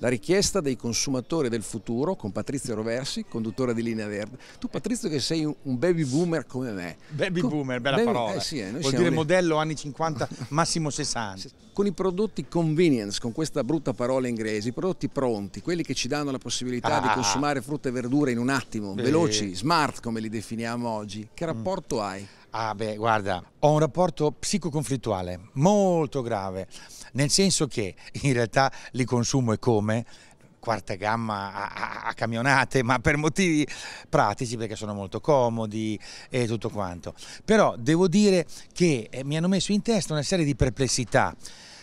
la richiesta dei consumatori del futuro con Patrizio Roversi, conduttore di Linea Verde. Tu Patrizio che sei un baby boomer come me. Baby con... boomer, bella baby... parola. Eh sì, eh, Vuol dire lì. modello anni 50, massimo 60. Con i prodotti convenience, con questa brutta parola inglese, i prodotti pronti, quelli che ci danno la possibilità ah. di ah, ah. consumare frutta e verdura in un attimo, Beh. veloci, smart come li definiamo oggi, che mm. rapporto mm. hai? Ah beh, guarda, ho un rapporto psicoconflittuale molto grave, nel senso che in realtà li consumo e come, quarta gamma a, a, a, camionate, ma per motivi pratici perché sono molto comodi e tutto quanto. Però devo dire che eh, mi hanno messo in testa una serie di perplessità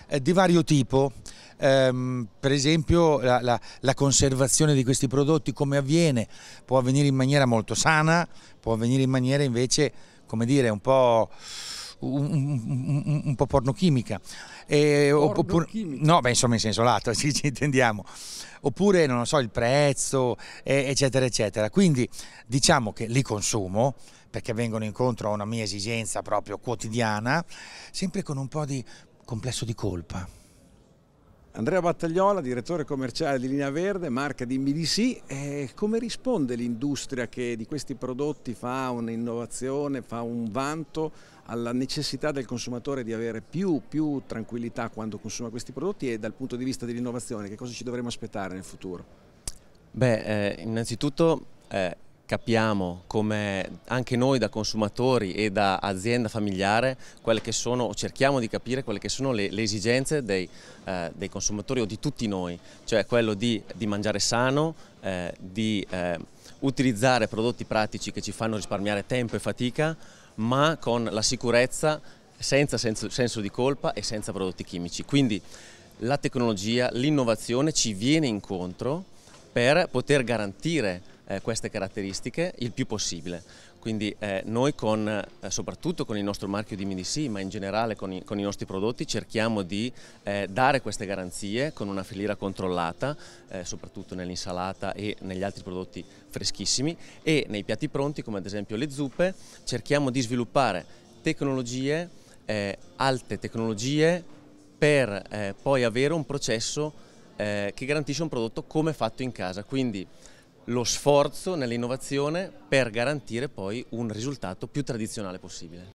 eh, di vario tipo. Ehm, per esempio la, la, la conservazione di questi prodotti come avviene? Può avvenire in maniera molto sana, può avvenire in maniera invece come dire, un po'... Un, un, un, po' pornochimica. Eh, porno oppure, no, beh, insomma, in senso lato, ci, ci intendiamo. Oppure, non lo so, il prezzo, eh, eccetera, eccetera. Quindi diciamo che li consumo perché vengono incontro a una mia esigenza proprio quotidiana, sempre con un po' di complesso di colpa. Andrea Battagliola, direttore commerciale di Linea Verde, marca di MBDC, eh, come risponde l'industria che di questi prodotti fa un'innovazione, fa un vanto alla necessità del consumatore di avere più, più tranquillità quando consuma questi prodotti e dal punto di vista dell'innovazione che cosa ci dovremmo aspettare nel futuro? Beh, eh, innanzitutto eh, capiamo come anche noi da consumatori e da azienda familiare quelle che sono, cerchiamo di capire quelle che sono le, le esigenze dei, eh, dei, consumatori o di tutti noi, cioè quello di, di mangiare sano, eh, di eh, utilizzare prodotti pratici che ci fanno risparmiare tempo e fatica, ma con la sicurezza, senza senso, senso di colpa e senza prodotti chimici. Quindi la tecnologia, l'innovazione ci viene incontro per poter garantire eh, queste caratteristiche il più possibile. Quindi eh, noi con, eh, soprattutto con il nostro marchio di MDC, ma in generale con i, con i nostri prodotti, cerchiamo di eh, dare queste garanzie con una filiera controllata, eh, soprattutto nell'insalata e negli altri prodotti freschissimi e nei piatti pronti, come ad esempio le zuppe, cerchiamo di sviluppare tecnologie, eh, alte tecnologie, per poi avere un processo che garantisce un prodotto come fatto in casa. Quindi lo sforzo nell'innovazione per garantire poi un risultato più tradizionale possibile.